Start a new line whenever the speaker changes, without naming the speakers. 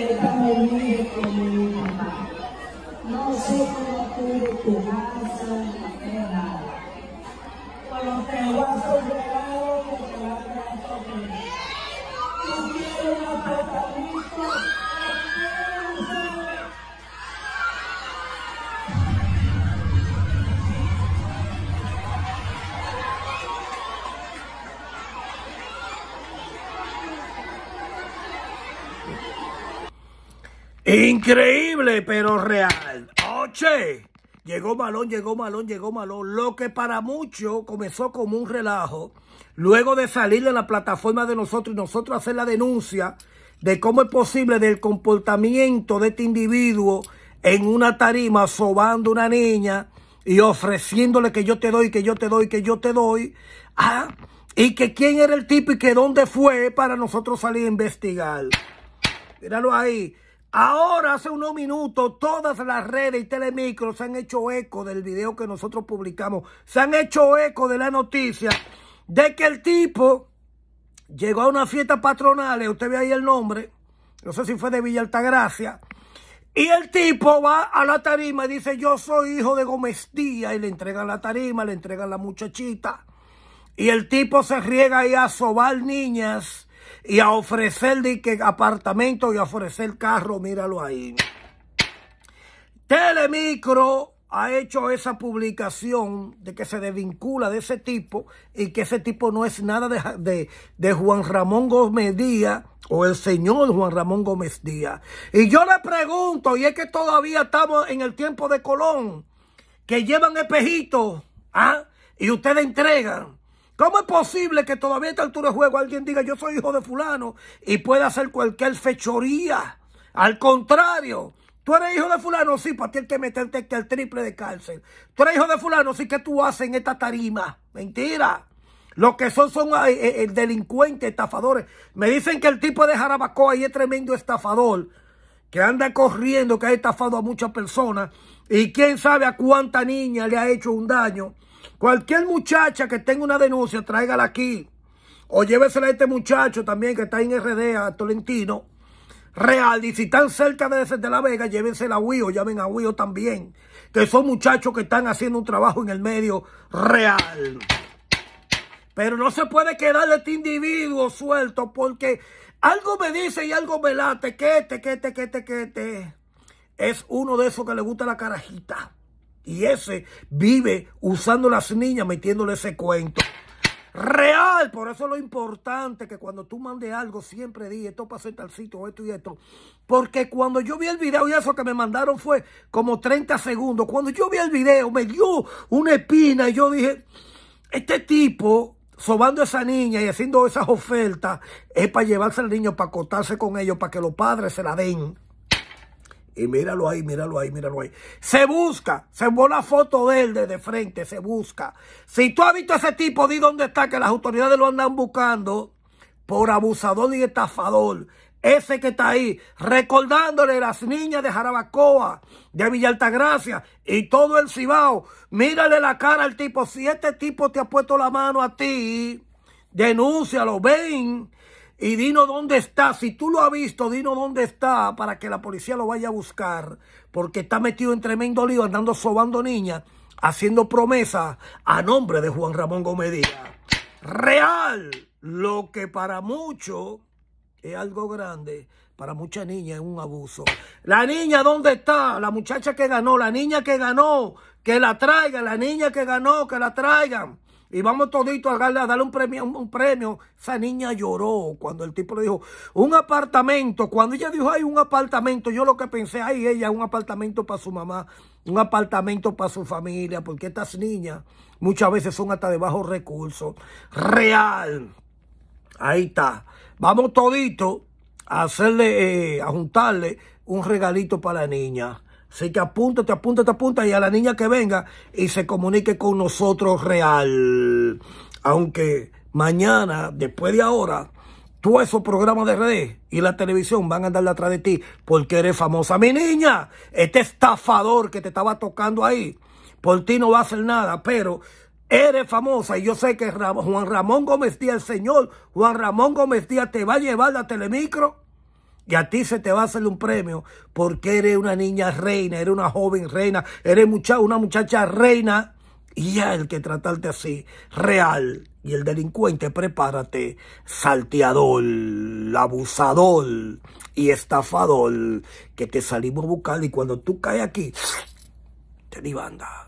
Cuando te vas a Increíble, pero real. ¡Oche! Llegó Malón, llegó Malón, llegó Malón. Lo que para muchos comenzó como un relajo. Luego de salir de la plataforma de nosotros y nosotros hacer la denuncia de cómo es posible del comportamiento de este individuo en una tarima sobando una niña y ofreciéndole que yo te doy, que yo te doy, que yo te doy. ¿ah? Y que quién era el tipo y que dónde fue para nosotros salir a investigar. Míralo ahí. Ahora, hace unos minutos, todas las redes y telemicros se han hecho eco del video que nosotros publicamos. Se han hecho eco de la noticia de que el tipo llegó a una fiesta patronal. Eh, usted ve ahí el nombre. No sé si fue de Villa Altagracia. Y el tipo va a la tarima y dice, yo soy hijo de Gómez Y le entregan la tarima, le entregan la muchachita. Y el tipo se riega ahí a sobar niñas y a ofrecer que apartamento y a ofrecer carro, míralo ahí. Telemicro ha hecho esa publicación de que se desvincula de ese tipo y que ese tipo no es nada de, Juan Ramón Gómez Díaz o el señor Juan Ramón Gómez Díaz. Y yo le pregunto, y es que todavía estamos en el tiempo de Colón, que llevan espejitos ¿ah? y ustedes entregan. ¿Cómo es posible que todavía a esta altura de juego alguien diga yo soy hijo de fulano y pueda hacer cualquier fechoría? Al contrario, tú eres hijo de fulano, sí, para ti que meterte al triple de cárcel. Tú eres hijo de fulano, sí, ¿qué tú haces en esta tarima? Mentira. Los que son son eh, eh, eh, delincuentes, estafadores. Me dicen que el tipo de Jarabacoa ahí es tremendo estafador, que anda corriendo, que ha estafado a muchas personas y quién sabe a cuánta niña le ha hecho un daño. Cualquier muchacha que tenga una denuncia, tráigala aquí. O llévesela a este muchacho también que está en RD, a Tolentino. Real, y si están cerca de, de La Vega, llévensela a Wio, llamen a Wio también. Que son muchachos que están haciendo un trabajo en el medio real. Pero no se puede quedar este individuo suelto porque algo me dice y algo me late que te este, que te este, que te este, que te es uno de esos que le gusta la carajita. Y ese vive usando las niñas, metiéndole ese cuento. Real, por eso lo importante que cuando tú mandes algo siempre dije, esto para hacer talcito esto y esto. Porque cuando yo vi el video y eso que me mandaron fue como 30 segundos. Cuando yo vi el video me dio una espina y yo dije, este tipo sobando a esa niña y haciendo esas ofertas es para llevarse al niño, para acostarse con ellos, para que los padres se la den. Y míralo ahí, míralo ahí, míralo ahí. Se busca, se envió la foto de él desde frente, se busca. Si tú has visto a ese tipo, di dónde está, que las autoridades lo andan buscando por abusador y estafador. Ese que está ahí, recordándole las niñas de Jarabacoa, de Villa Altagracia y todo el Cibao. Mírale la cara al tipo. Si este tipo te ha puesto la mano a ti, denúncialo, ven y dino dónde está. Si tú lo has visto, dino dónde está para que la policía lo vaya a buscar. Porque está metido en tremendo lío andando sobando niñas, haciendo promesas a nombre de Juan Ramón Gómez Díaz. Real. Lo que para muchos es algo grande. Para muchas niñas es un abuso. La niña, ¿dónde está? La muchacha que ganó, la niña que ganó, que la traigan, la niña que ganó, que la traigan. Y vamos todito a darle, darle un premio, un, premio. Esa niña lloró cuando el tipo le dijo, un apartamento. Cuando ella dijo, hay un apartamento, yo lo que pensé, ay, ella, un apartamento para su mamá, un apartamento para su familia, porque estas niñas muchas veces son hasta de bajos recursos. Real. Ahí está. Vamos todito a hacerle, eh, a juntarle un regalito para la niña. Así que apúntate, apúntate, apunta y a la niña que venga y se comunique con nosotros real. Aunque mañana, después de ahora, tú esos programas de redes y la televisión van a andar detrás de ti porque eres famosa. Mi niña, este estafador que te estaba tocando ahí, por ti no va a hacer nada, pero eres famosa. Y yo sé que Juan Ramón Gómez Díaz, el señor Juan Ramón Gómez Díaz, te va a llevar la telemicro y a ti se te va a hacer un premio porque eres una niña reina, eres una joven reina, eres mucha, una muchacha reina. Y ya el que tratarte así, real. Y el delincuente, prepárate, salteador, abusador y estafador, que te salimos a buscar y cuando tú caes aquí, te libanda.